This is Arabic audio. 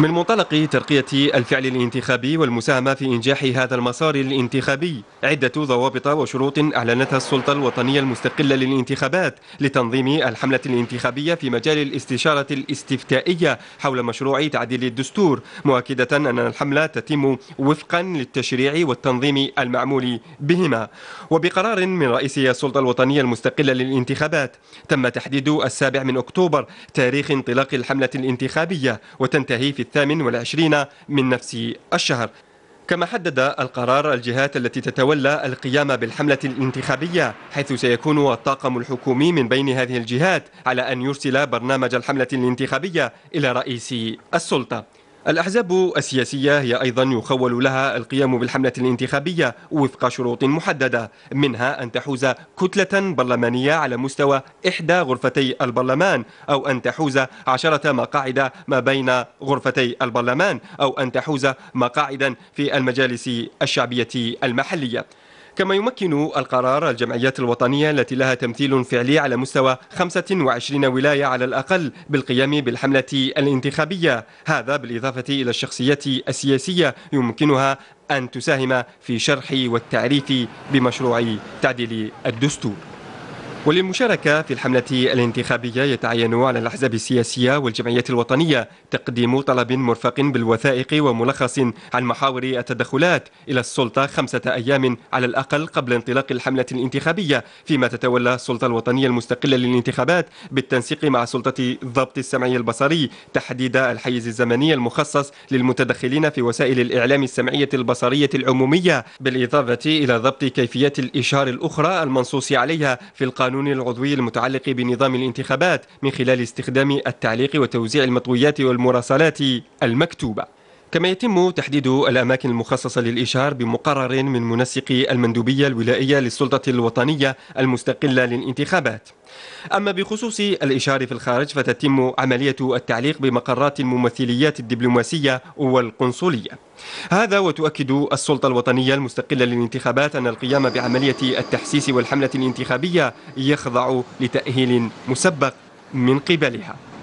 من منطلق ترقية الفعل الانتخابي والمساهمة في إنجاح هذا المسار الانتخابي عدة ضوابط وشروط أعلنتها السلطة الوطنية المستقلة للانتخابات لتنظيم الحملة الانتخابية في مجال الاستشارة الاستفتائية حول مشروع تعديل الدستور مؤكدة أن الحملة تتم وفقا للتشريع والتنظيم المعمول بهما وبقرار من رئيس السلطة الوطنية المستقلة للانتخابات تم تحديد السابع من أكتوبر تاريخ انطلاق الحملة الانتخابية وتنتهي في الثامن والعشرين من نفس الشهر كما حدد القرار الجهات التي تتولى القيام بالحملة الانتخابية حيث سيكون الطاقم الحكومي من بين هذه الجهات على أن يرسل برنامج الحملة الانتخابية إلى رئيس السلطة الأحزاب السياسية هي أيضا يخول لها القيام بالحملة الانتخابية وفق شروط محددة منها أن تحوز كتلة برلمانية على مستوى إحدى غرفتي البرلمان أو أن تحوز عشرة مقاعد ما بين غرفتي البرلمان أو أن تحوز مقاعدا في المجالس الشعبية المحلية كما يمكن القرار الجمعيات الوطنية التي لها تمثيل فعلي على مستوى 25 ولاية على الأقل بالقيام بالحملة الانتخابية هذا بالإضافة إلى الشخصية السياسية يمكنها أن تساهم في شرح والتعريف بمشروع تعديل الدستور وللمشاركة في الحملة الانتخابية يتعين على الأحزاب السياسية والجمعيات الوطنية تقديم طلب مرفق بالوثائق وملخص عن محاور التدخلات إلى السلطة خمسة أيام على الأقل قبل انطلاق الحملة الانتخابية فيما تتولى السلطة الوطنية المستقلة للانتخابات بالتنسيق مع سلطة ضبط السمعي البصري تحديد الحيز الزمني المخصص للمتدخلين في وسائل الإعلام السمعية البصرية العمومية بالإضافة إلى ضبط كيفية الإشهار الأخرى المنصوص عليها في القانون القانون العضوي المتعلق بنظام الانتخابات من خلال استخدام التعليق وتوزيع المطويات والمراسلات المكتوبة كما يتم تحديد الأماكن المخصصة للإشهار بمقرر من منسقي المندوبية الولائية للسلطة الوطنية المستقلة للانتخابات أما بخصوص الإشهار في الخارج فتتم عملية التعليق بمقرات الممثليات الدبلوماسية والقنصلية هذا وتؤكد السلطة الوطنية المستقلة للانتخابات أن القيام بعملية التحسيس والحملة الانتخابية يخضع لتأهيل مسبق من قبلها